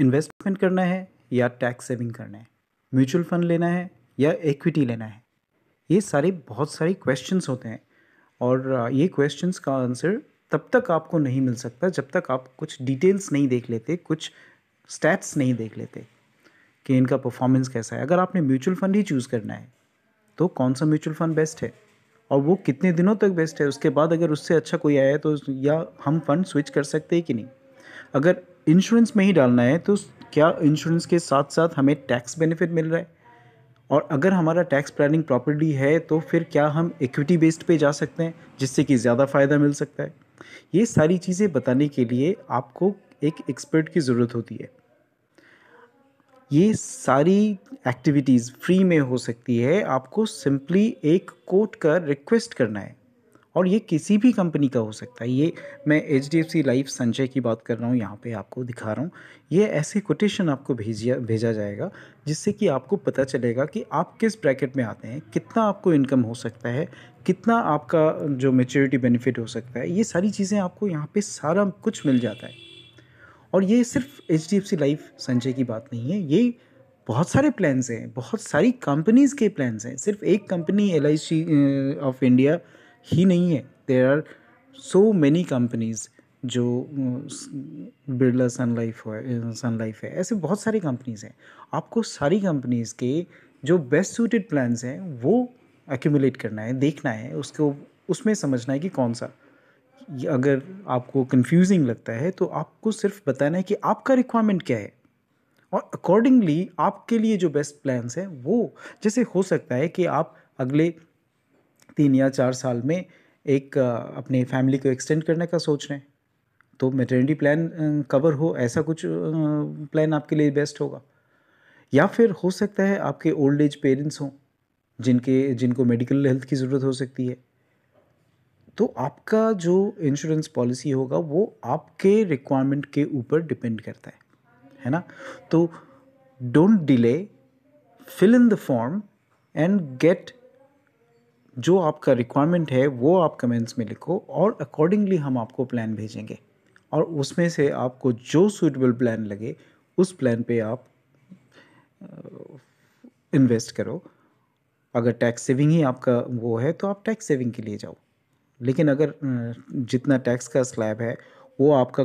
investment करना है या टैक्स सेविंग करना है म्यूचुअल फंड लेना है या इक्विटी लेना है ये सारे बहुत सारे क्वेश्चंस होते हैं और ये क्वेश्चंस का आंसर तब तक आपको नहीं मिल सकता जब तक आप कुछ डिटेल्स नहीं देख लेते कुछ स्टैट्स नहीं देख लेते कि इनका परफॉर्मेंस कैसा है अगर आपने म्यूचुअल फंड ही चूज़ करना है तो कौन सा म्यूचुअल फंड बेस्ट है और वो कितने दिनों तक बेस्ट है उसके बाद अगर उससे अच्छा कोई आया है तो या हम फंड स्विच कर सकते हैं कि नहीं अगर इंश्योरेंस में ही डालना है तो क्या इंश्योरेंस के साथ साथ हमें टैक्स बेनिफिट मिल रहा है और अगर हमारा टैक्स प्लानिंग प्रॉपर्टी है तो फिर क्या हम इक्विटी बेस्ड पे जा सकते हैं जिससे कि ज़्यादा फ़ायदा मिल सकता है ये सारी चीज़ें बताने के लिए आपको एक एक्सपर्ट की ज़रूरत होती है ये सारी एक्टिविटीज़ फ्री में हो सकती है आपको सिंपली एक कोर्ट का रिक्वेस्ट करना है और ये किसी भी कंपनी का हो सकता है ये मैं H D F C life Sanchay की बात कर रहा हूँ यहाँ पे आपको दिखा रहा हूँ ये ऐसे कोटेशन आपको भेजिया भेजा जाएगा जिससे कि आपको पता चलेगा कि आप किस ब्रैकेट में आते हैं कितना आपको इनकम हो सकता है कितना आपका जो मेच्योरिटी बेनिफिट हो सकता है ये सारी चीज़ें आपको यहाँ पर सारा कुछ मिल जाता है और ये सिर्फ H D F C life Sanchay की बात नहीं है ये बहुत सारे प्लान्स हैं बहुत सारी कंपनीज़ के प्लान्स हैं सिर्फ एक company L I C of India ही नहीं है there are so many companies जो Birla Sun Life Sun Life है ऐसे बहुत सारी कंपनीज़ हैं आपको सारी कंपनीज़ के जो बेस्ट सूटेड प्लान्स हैं वो एक्यूमुलेट करना है देखना है उसको उसमें समझना है कि कौन सा अगर आपको कंफ्यूजिंग लगता है तो आपको सिर्फ बताना है कि आपका रिक्वायरमेंट क्या है और अकॉर्डिंगली आपके लिए जो बेस्ट प्लान्स हैं वो जैसे हो सकता है कि आप अगले तीन या चार साल में एक अपने फैमिली को एक्सटेंड करने का सोच रहे हैं तो मेटर्निटी प्लान कवर हो ऐसा कुछ प्लान आपके लिए बेस्ट होगा या फिर हो सकता है आपके ओल्ड एज पेरेंट्स हों जिनके जिनको मेडिकल हेल्थ की ज़रूरत हो सकती है तो आपका जो इंश्योरेंस पॉलिसी होगा वो आपके रिक्वायरमेंट के ऊपर डिपेंड करता है है ना तो don't delay fill in the form and get जो आपका रिक्वायरमेंट है वो आप कमेंट्स में लिखो और अकॉर्डिंगली हम आपको प्लान भेजेंगे और उसमें से आपको जो सूटेबल प्लान लगे उस प्लान पे आप इन्वेस्ट करो अगर टैक्स सेविंग ही आपका वो है तो आप टैक्स सेविंग के लिए जाओ लेकिन अगर जितना टैक्स का स्लैब है वो आपका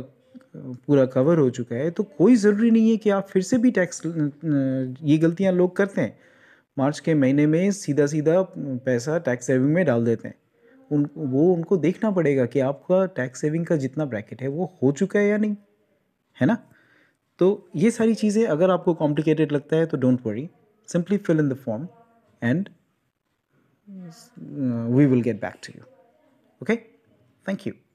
पूरा कवर हो चुका है तो कोई ज़रूरी नहीं है कि आप फिर से भी टैक्स ये गलतियाँ लोग करते हैं मार्च के महीने में सीधा सीधा पैसा टैक्स सेविंग में डाल देते हैं उन वो उनको देखना पड़ेगा कि आपका टैक्स सेविंग का जितना ब्रैकेट है वो हो चुका है या नहीं है ना तो ये सारी चीज़ें अगर आपको कॉम्प्लिकेटेड लगता है तो don't worry simply fill in the form and we will get back to you okay thank you